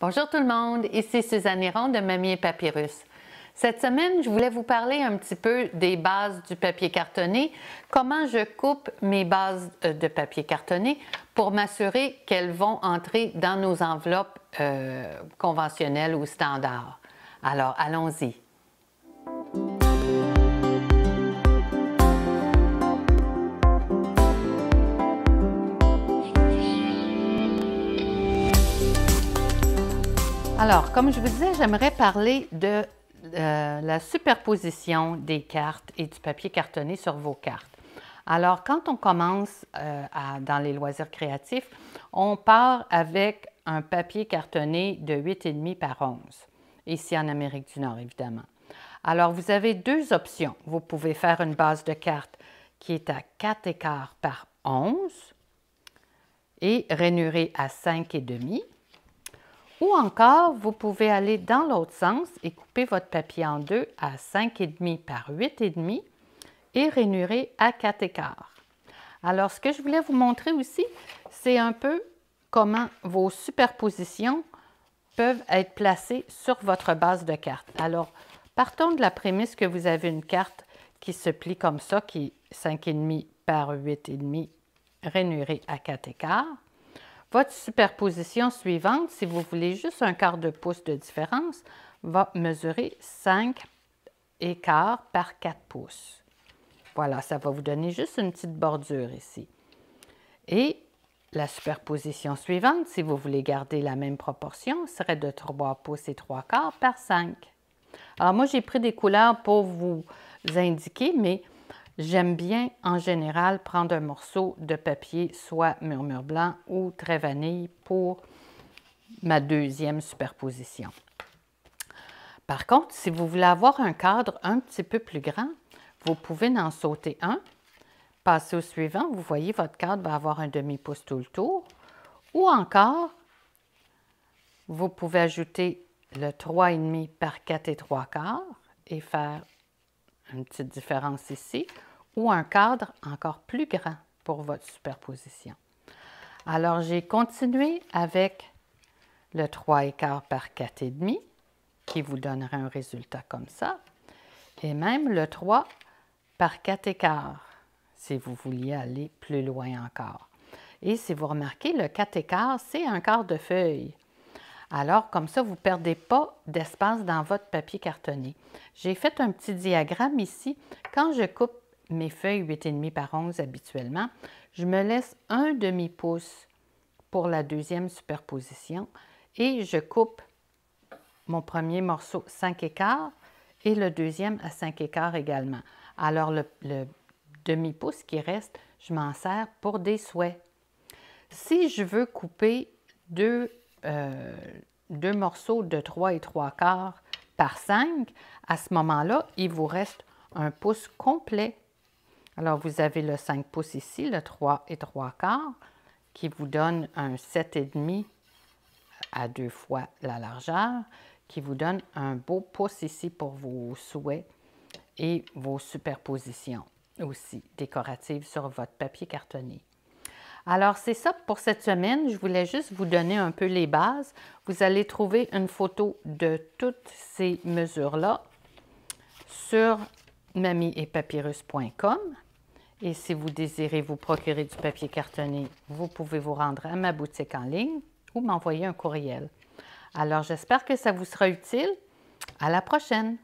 Bonjour tout le monde, ici Suzanne Héron de Mamie Papyrus. Cette semaine, je voulais vous parler un petit peu des bases du papier cartonné, comment je coupe mes bases euh, de papier cartonné pour m'assurer qu'elles vont entrer dans nos enveloppes euh, conventionnelles ou standards. Alors, allons-y. Alors, comme je vous disais, j'aimerais parler de euh, la superposition des cartes et du papier cartonné sur vos cartes. Alors, quand on commence euh, dans les loisirs créatifs, on part avec un papier cartonné de 8,5 par 11, ici en Amérique du Nord, évidemment. Alors, vous avez deux options. Vous pouvez faire une base de cartes qui est à 4 écarts par 11 et rainurer à 5,5 ou encore, vous pouvez aller dans l'autre sens et couper votre papier en deux à 5,5 par 8,5 et rainurer à 4 écarts. Alors, ce que je voulais vous montrer aussi, c'est un peu comment vos superpositions peuvent être placées sur votre base de carte. Alors, partons de la prémisse que vous avez une carte qui se plie comme ça, qui est 5,5 par 8,5, rainurée à 4 écarts. Votre superposition suivante, si vous voulez juste un quart de pouce de différence, va mesurer 5 quart par 4 pouces. Voilà, ça va vous donner juste une petite bordure ici. Et la superposition suivante, si vous voulez garder la même proportion, serait de 3 pouces et 3 quarts par 5. Alors moi, j'ai pris des couleurs pour vous indiquer, mais J'aime bien en général prendre un morceau de papier, soit murmure blanc ou très vanille pour ma deuxième superposition. Par contre, si vous voulez avoir un cadre un petit peu plus grand, vous pouvez en sauter un, passer au suivant, vous voyez votre cadre va avoir un demi-pouce tout le tour, ou encore, vous pouvez ajouter le 3,5 par 4 et 3 quarts et faire une petite différence ici, ou un cadre encore plus grand pour votre superposition. Alors, j'ai continué avec le 3 quart par 4,5 qui vous donnera un résultat comme ça, et même le 3 par 4 écarts, si vous vouliez aller plus loin encore. Et si vous remarquez, le 4 écarts, c'est un quart de feuille. Alors, comme ça, vous ne perdez pas d'espace dans votre papier cartonné. J'ai fait un petit diagramme ici. Quand je coupe mes feuilles 8,5 par 11 habituellement, je me laisse un demi-pouce pour la deuxième superposition et je coupe mon premier morceau 5 écarts et le deuxième à 5 écarts également. Alors le, demi-pouce qui reste, je m'en sers pour des souhaits. Si je veux couper deux, euh, deux morceaux de 3 et 3 quarts par 5, à ce moment-là, il vous reste un pouce complet alors, vous avez le 5 pouces ici, le 3 et 3 quarts, qui vous donne un 7,5 à deux fois la largeur, qui vous donne un beau pouce ici pour vos souhaits et vos superpositions aussi décoratives sur votre papier cartonné. Alors, c'est ça pour cette semaine. Je voulais juste vous donner un peu les bases. Vous allez trouver une photo de toutes ces mesures-là sur mamieetpapyrus.com. Et si vous désirez vous procurer du papier cartonné, vous pouvez vous rendre à ma boutique en ligne ou m'envoyer un courriel. Alors, j'espère que ça vous sera utile. À la prochaine!